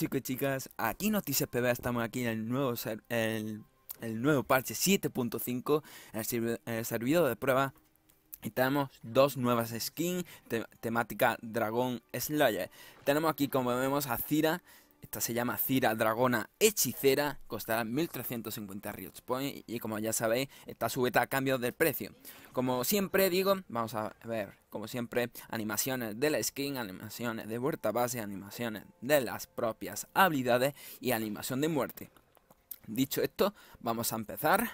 Chicos y chicas, aquí Noticias PB estamos aquí en el nuevo, el, el nuevo parche 7.5 en, el servidor de prueba y tenemos dos nuevas skins temática Dragón Slayer. Tenemos aquí como vemos a Cira esta se llama Cira Dragona Hechicera, costará 1350 Riots Point y como ya sabéis, está sujeta a cambios del precio. Como siempre digo, vamos a ver, como siempre, animaciones de la skin, animaciones de vuelta base, animaciones de las propias habilidades y animación de muerte. Dicho esto, vamos a empezar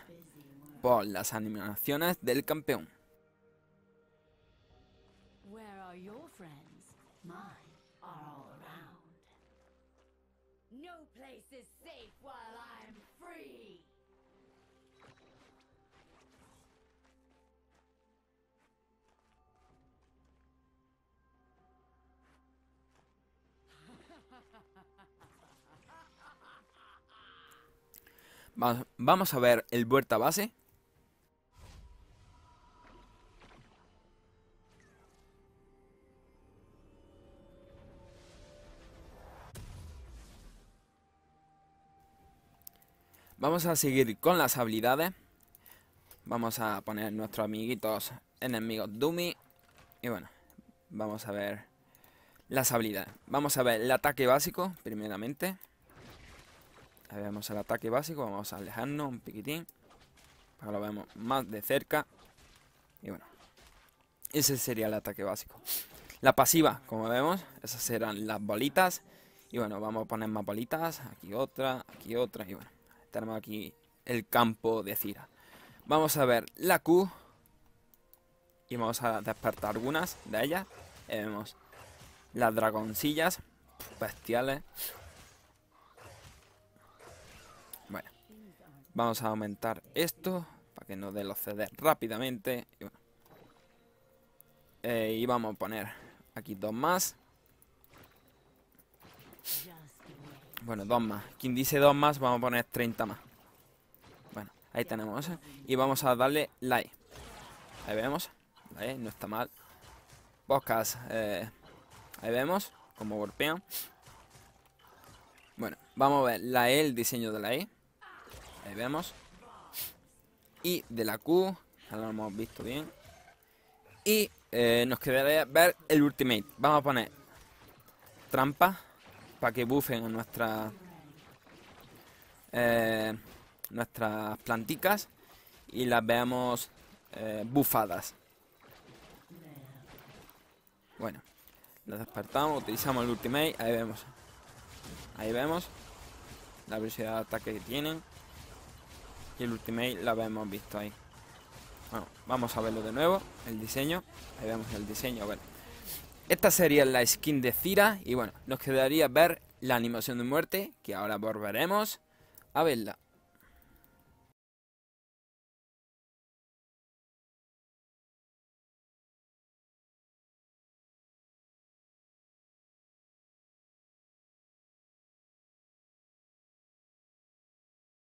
por las animaciones del campeón. No place is safe while I'm free! Vamos a ver el vuelta base Vamos a seguir con las habilidades. Vamos a poner nuestros amiguitos enemigos Dummy. Y bueno, vamos a ver las habilidades. Vamos a ver el ataque básico, primeramente. vemos el ataque básico. Vamos a alejarnos un piquitín. Para lo veamos más de cerca. Y bueno, ese sería el ataque básico. La pasiva, como vemos, esas serán las bolitas. Y bueno, vamos a poner más bolitas. Aquí otra, aquí otra y bueno tenemos aquí el campo de Cira. Vamos a ver la Q. Y vamos a despertar algunas de ellas. Eh, vemos las dragoncillas. Bestiales. Bueno. Vamos a aumentar esto. Para que no dé los CD rápidamente. Y, eh, y vamos a poner aquí dos más. Bueno, dos más. Quien dice dos más, vamos a poner 30 más. Bueno, ahí tenemos. ¿eh? Y vamos a darle like. Ahí vemos. no está mal. Boscas. Eh, ahí vemos como golpean. Bueno, vamos a ver la E, el diseño de la E. Ahí vemos. Y de la Q, ya lo hemos visto bien. Y eh, nos quedaría ver el ultimate. Vamos a poner trampa para que bufen nuestras eh, nuestras planticas y las veamos eh, bufadas. Bueno, las despertamos, utilizamos el ultimate, ahí vemos. Ahí vemos la velocidad de ataque que tienen. Y el ultimate la hemos visto ahí. Bueno, vamos a verlo de nuevo, el diseño. Ahí vemos el diseño, bueno. Esta sería la skin de Cira y bueno, nos quedaría ver la animación de muerte, que ahora volveremos a verla.